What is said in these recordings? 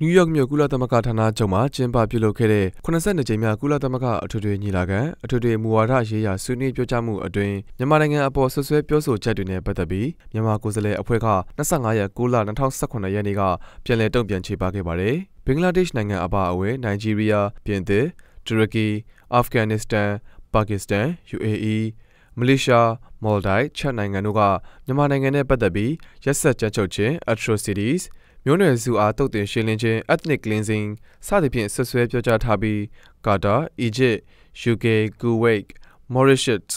နယူးယောက်မြို့ကုလသမဂ္ဂဌာနချုပ်မှာကျင်းပပြုလုပ်ခဲ့တဲ့82ကြိမ်မြောက်ကုလသမဂ္ဂအထွေထွေညီလာခံအထွေထွေမူဝါဒရေးရာဆွေးနွေးပြောကြားမှုအတွင်းမြန်မာနိုင်ငံအပေါ်ဆွဆွဲပြောဆိုချက်တွေနဲ့ပတ်သက်ပြီးမြန်မာကိုယ်စားလှယ်အဖွဲ့က25ရက်6လ2018ရက်နေ့ကပြန်လည်တုံ့ပြန်ချေပခဲ့ပါတယ်။ဘင်္ဂလားဒေ့ရှ်နိုင်ငံအပါအဝင်နိုင်ဂျီးရီးယား၊ပြင်သစ်၊တူရကီ၊အာဖဂန်နစ္စတန်၊ပါကစ္စတန်၊ UAE မလေးရှားမော်လ်ဒိုက်ချက်နိုင်ငံတို့ကမြန်မာနိုင်ငံနဲ့ပတ်သက်ပြီးရက်ဆက်ကြမ်းချုပ်ခြင်း atrocities မျိုးနွယ်စုအားတုတ်တင်ရှင်းလင်းခြင်း ethnic cleansing စသဖြင့်ဆက်ဆွဲပြောကြားထားပြီးကာတာ၊ Egypt, UK, Kuwait, Mauritius,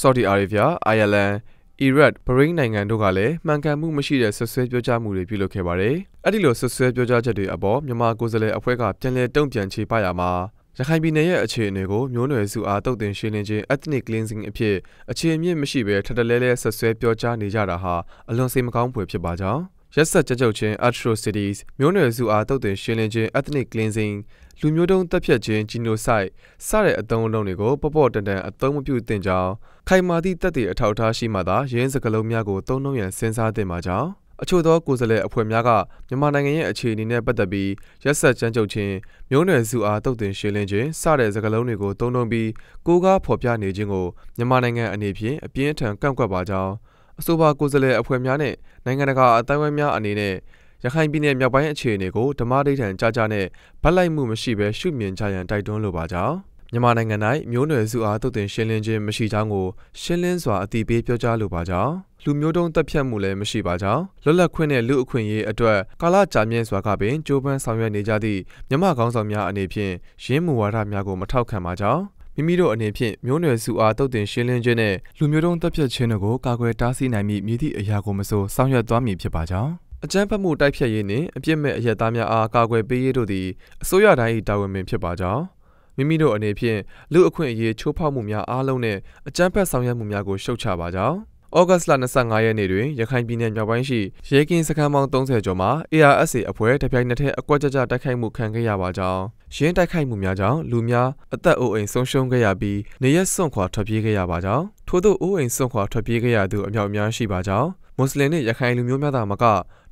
Saudi Arabia, Ireland, အီရတ်ဗရိန်းနိုင်ငံတို့ကလည်းမှန်ကန်မှုမရှိတဲ့ဆွဆွဲပြောကြားမှုတွေပြုလုပ်ခဲ့ပါတယ်။အဲ့ဒီလိုဆွဆွဲပြောကြားချက်တွေအပေါ်မြန်မာကိုယ်စားလှယ်အဖွဲ့ကပြန်လည်တုံ့ပြန်ချေပရမှာရခိုင်ပြည်နယ်ရဲ့အခြေအနေကိုမျိုးနွယ်စုအားတုတ်တင်ရှင်းလင်းခြင်း ethnic cleansing အဖြစ်အခြေအမြင့်မရှိဘဲထထလဲလဲဆွဆွဲပြောကြားနေကြတာဟာအလွန်စိတ်မကောင်းဖွယ်ဖြစ်ပါကြောင်းရက်ဆက်ကြကြုတ်ခြင်း atrocities မျိုးနွယ်စုအားတုတ်တင်ရှင်းလင်းခြင်း ethnic cleansing လူမျိုးတုံးတပ်ဖြတ်ခြင်း genocide စတဲ့အသုံးအနှုန်းတွေကိုပပော့တန်တန်အသုံးမပြုသင့်ကြောင်းခိုင်မာသည့်တပ်တွေအထောက်အထားရှိမှသာရင်းစကလုံးများကိုသုံးနှုန်းရန်စဉ်းစားသင့်ပါကြောင်းအချို့သောကိုယ်စားလှယ်အဖွဲ့များကမြန်မာနိုင်ငံရဲ့အခြေအနေနဲ့ပတ်သက်ပြီးရက်ဆက်ကြမ်းကြုတ်ခြင်းမျိုးနွယ်စုအားတုတ်တင်ရှင်းလင်းခြင်းစတဲ့စကားလုံးတွေကိုတုံ့နှုံပြီးကိုးကားဖော်ပြနေခြင်းကိုမြန်မာနိုင်ငံအနေဖြင့်အပြင်းအထန်ကန့်ကွက်ပါကြောင်းအဆိုပါကိုယ်စားလှယ်အဖွဲ့များနဲ့နိုင်ငံတကာအတိုင်းအဝန်းများအနေနဲ့ရခိုင်ပြည်နယ်မြောက်ပိုင်းအခြေအနေကိုဓမ္မဒိဋ္ဌံကြားကြားနဲ့ဗတ်လိုက်မှုမရှိဘဲရှုမြင်ကြရန်တိုက်တွန်းလိုပါကြောင်းမြန်မာနိုင်ငံ၌မျိုးနွယ်စုအားတုတ်တင်ရှင်းလင်းခြင်းမရှိကြောင်းကိုရှင်းလင်းစွာအတိပေးပြောကြားလိုပါကြောင်းလူမျိုးတုံးတပ်ဖြတ်မှုလည်းမရှိပါကြောင်းလွတ်လပ်ခွင့်နဲ့လူအခွင့်အရေးအတွက်ကာလကြာမြင့်စွာကပင်ကြိုးပမ်းဆောင်ရွက်နေကြသည့်မြန်မာခေါင်းဆောင်များအနေဖြင့်ရင်းမူဝါဒများကိုမထောက်ခံပါကြောင်းမိမိတို့အနေဖြင့်မျိုးနွယ်စုအားတုတ်တင်ရှင်းလင်းခြင်းနဲ့လူမျိုးတုံးတပ်ဖြတ်ခြင်းတို့ကိုကာကွယ်တားဆီးနိုင်မည့်မြစ်သည့်အရာကိုမဆိုဆောင်ရွက်သွားမည်ဖြစ်ပါကြောင်းအကြမ်းဖက်မှုတိုက်ဖြတ်ရေးနှင့်အပြစ်မဲ့အရက်သားများအားကာကွယ်ပေးရေးတို့သည်အစိုးရတိုင်း၏တာဝန်ပင်ဖြစ်ပါကြောင်းမိမိတို့အနေဖြင့်လူအခွင့်အရေးချိုးဖောက်မှုများအားလုံးနဲ့အကြမ်းဖက်ဆောင်ရွက်မှုများကိုရှုတ်ချပါကြောင်းဩဂတ်စ်လ25ရက်နေ့တွင်ရခိုင်ပြည်နယ်မြောက်ပိုင်းရှိရဲကင်းစခန်းပေါင်း30ကျော်မှာ ARSA အဖွဲ့တပြိုင်နက်တည်းအကွက်ကြကြတိုက်ခိုက်မှုခံခဲ့ရပါကြောင်းရင်းတိုက်ခိုက်မှုများကြောင့်လူများအသက်အိုးအိမ်ဆုံးရှုံးခဲ့ရပြီးနေရက်စွန့်ခွာထွက်ပြေးခဲ့ရပါကြောင်းထို့သောအိုးအိမ်စွန့်ခွာထွက်ပြေးခဲ့ရသူအများအများရှိပါကြောင်းမွတ်စလင်နှင့်ရခိုင်လူမျိုးများသာမက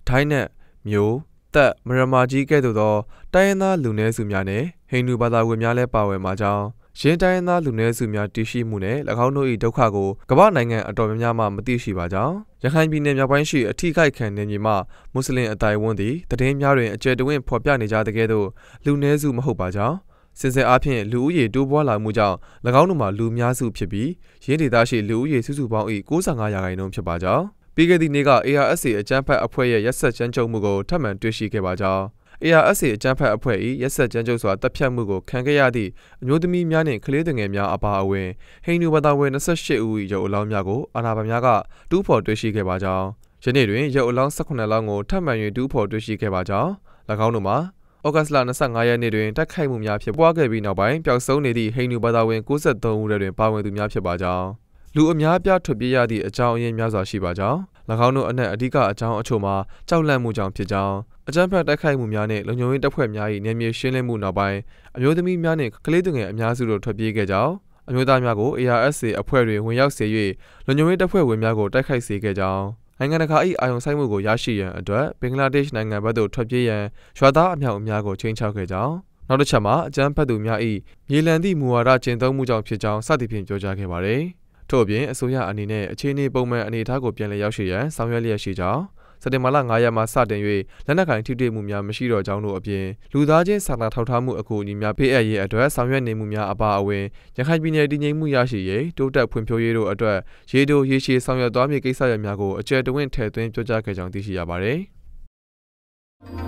ဒိုင်းနဲ့မျိုးသက်မရမာကြီးကဲ့သို့သောတိုင်းရင်းသားလူနည်းစုများနဲ့ဟိန္ဒူဘာသာဝင်များလည်းပါဝင်ပါကြောင်းရင်းတိုင်းသားလူနည်းစုများတည်ရှိမှုနဲ့၎င်းတို့၏ဒုက္ခကိုကမ္ဘာနိုင်ငံအတော်များများမှမသိရှိပါကြောင်းရခိုင်ပြည်နယ်မြောက်ပိုင်းရှိအထီးကိုက်ခံနေမြေမှာမွတ်စလင်အတိုင်းဝန်းသည်တည်င်းများတွင်အကျယ်တဝင့်ဖော်ပြနေကြတဲ့ကဲ့သို့လူနည်းစုမဟုတ်ပါကြောင်းစင်စဲအားဖြင့်လူဦးရေတိုးပွားလာမှုကြောင့်၎င်းတို့မှာလူများစုဖြစ်ပြီးရင်းဒေသရှိလူဦးရေစုစုပေါင်း၏95ရာခိုင်နှုန်းဖြစ်ပါကြောင်းပြီးခဲ့သည့်နေ့က ARSA အကြမ်းဖက်အဖွဲ့ရဲ့ရက်ဆက်ကြမ်းကြုတ်မှုကိုထပ်မံတွေ့ရှိခဲ့ပါကြောင်း ARSA အကြမ်းဖက်အဖွဲ့၏ရက်ဆက်ကြမ်းကြုတ်စွာတပ်ဖြတ်မှုကိုခံခဲ့ရသည့်အမျိုးသမီးများနှင့်ကလေးငယ်များအပါအဝင်ဟိန္ဒူဘာသာဝင်28ဦး၏ရုပ်အလောင်းများကိုအာဏာပိုင်များကတူးဖော်တွေ့ရှိခဲ့ပါကြောင်းယနေ့တွင်ရုပ်အလောင်း18လောင်းကိုထပ်မံ၍တူးဖော်တွေ့ရှိခဲ့ပါကြောင်း၎င်းတို့မှာဩဂတ်စ်လ25ရက်နေ့တွင်တိုက်ခိုက်မှုများဖြစ်ပွားခဲ့ပြီးနောက်ပိုင်းပျောက်ဆုံးနေသည့်ဟိန္ဒူဘာသာဝင်93ဦးတွင်ပါဝင်သူများဖြစ်ပါကြောင်းလူအများပြထွက်ပြေးရသည့်အကြောင်းအရင်းများစွာရှိပါကြောင်း၎င်းတို့အနက်အဓိကအကြောင်းအချို့မှာကြောက်လန့်မှုကြောင့်ဖြစ်ကြောင်းအကြမ်းဖက်တိုက်ခိုက်မှုများနှင့်လုံခြုံရေးတပ်ဖွဲ့များ၏နယ်မြေရှင်းလင်းမှုနောက်ပိုင်းအမျိုးသမီးများနှင့်ကလေးသူငယ်အများစုတို့ထွက်ပြေးခဲ့ကြောင်းအမျိုးသားများကို ARSA အဖွဲ့တွေဝင်ရောက်စေ၍လုံခြုံရေးတပ်ဖွဲ့ဝင်များကိုတိုက်ခိုက်စေခဲ့ကြောင်းနိုင်ငံတကာ၏အာရုံစိုက်မှုကိုရရှိရန်အတွက်ဘင်္ဂလားဒေ့ရှ်နိုင်ငံဘက်သို့ထွက်ပြေးရန်ရွာသားအမြောက်အများကိုချိန်ချောက်ခဲ့ကြောင်းနောက်တစ်ချက်မှာအကြမ်းဖက်သူများ၏မြေလံသည့်မူဝါဒကျင့်သုံးမှုကြောင့်ဖြစ်ကြောင်းစသည်ဖြင့်ပြောကြားခဲ့ပါသည်။ထို့အပြင်အစိုးရအနေနဲ့အခြေအနေပုံမှန်အနေအထားကိုပြန်လည်ရောက်ရှိရန်ဆောင်ရွက်လျက်ရှိကြောင်းစက်တင်ဘာလ9ရက်မှာစတင်၍လက်နက်ကိုင်ထိတွေ့မှုများမရှိတော့ကြောင်းတို့အပြင်လူသားချင်းစာနာထောက်ထားမှုအကူအညီများပေးအပ်ရေးအတွက်ဆောင်ရွက်နေမှုများအပါအဝင်ရခိုင်ပြည်နယ်တည်ငြိမ်မှုရရှိရေးတိုးတက်ဖွံ့ဖြိုးရေးတို့အတွက်ရေတိုရေရှည်ဆောင်ရွက်သွားမည့်ကိစ္စရပ်များကိုအကြံတဝင့်ထည့်သွင်းပြောကြားခဲ့ကြောင်းသိရှိရပါသည်။